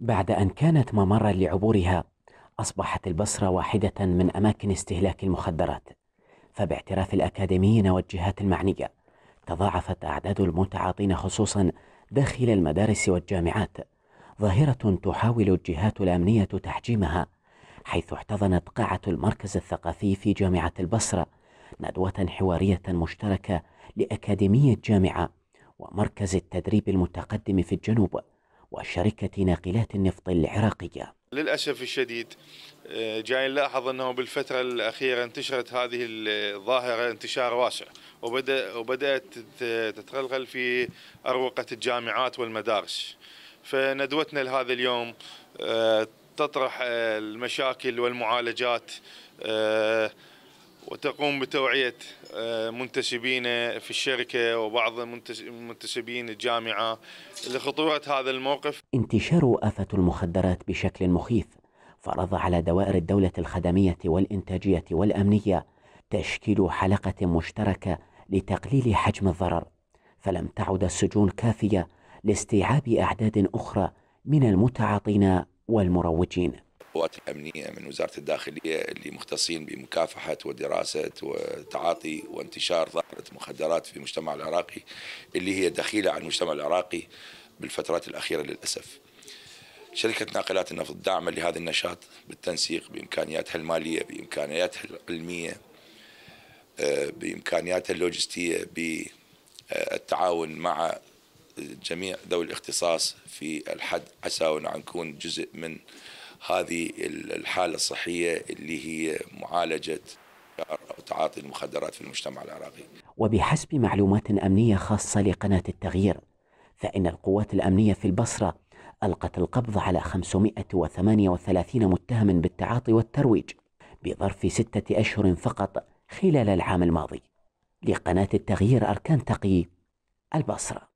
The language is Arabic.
بعد أن كانت ممرا لعبورها أصبحت البصرة واحدة من أماكن استهلاك المخدرات فباعتراف الأكاديميين والجهات المعنية تضاعفت أعداد المتعاطين خصوصا داخل المدارس والجامعات ظاهرة تحاول الجهات الأمنية تحجيمها حيث احتضنت قاعة المركز الثقافي في جامعة البصرة ندوة حوارية مشتركة لأكاديمية الجامعة ومركز التدريب المتقدم في الجنوب وشركة ناقلات النفط العراقية للأسف الشديد آه، جاي نلاحظ أنه بالفترة الأخيرة انتشرت هذه الظاهرة انتشار واسع وبدأ وبدأت تتغلغل في أروقة الجامعات والمدارس فندوتنا لهذا اليوم آه، تطرح آه، المشاكل والمعالجات وتقوم بتوعية آه، منتسبين في الشركة وبعض منتسبين الجامعة لخطورة هذا الموقف انتشار آفة المخدرات بشكل مخيف فرض على دوائر الدولة الخدمية والإنتاجية والأمنية تشكيل حلقة مشتركة لتقليل حجم الضرر فلم تعد السجون كافية لاستيعاب أعداد أخرى من المتعاطين والمروجين القوات الأمنية من وزارة الداخلية اللي مختصين بمكافحة ودراسة وتعاطي وانتشار ظاهرة مخدرات في المجتمع العراقي اللي هي دخيلة على المجتمع العراقي بالفترات الأخيرة للأسف شركة ناقلات النفط داعمة لهذا النشاط بالتنسيق بإمكانياتها المالية بإمكانياتها العلمية آه، بإمكانياتها اللوجستية بالتعاون مع جميع ذوي الاختصاص في الحد عسى ونكون جزء من هذه الحالة الصحية اللي هي معالجة أو تعاطي المخدرات في المجتمع العراقي وبحسب معلومات أمنية خاصة لقناة التغيير فإن القوات الأمنية في البصرة ألقت القبض على 538 متهم بالتعاطي والترويج بظرف ستة أشهر فقط خلال العام الماضي لقناة التغيير أركان تقي البصره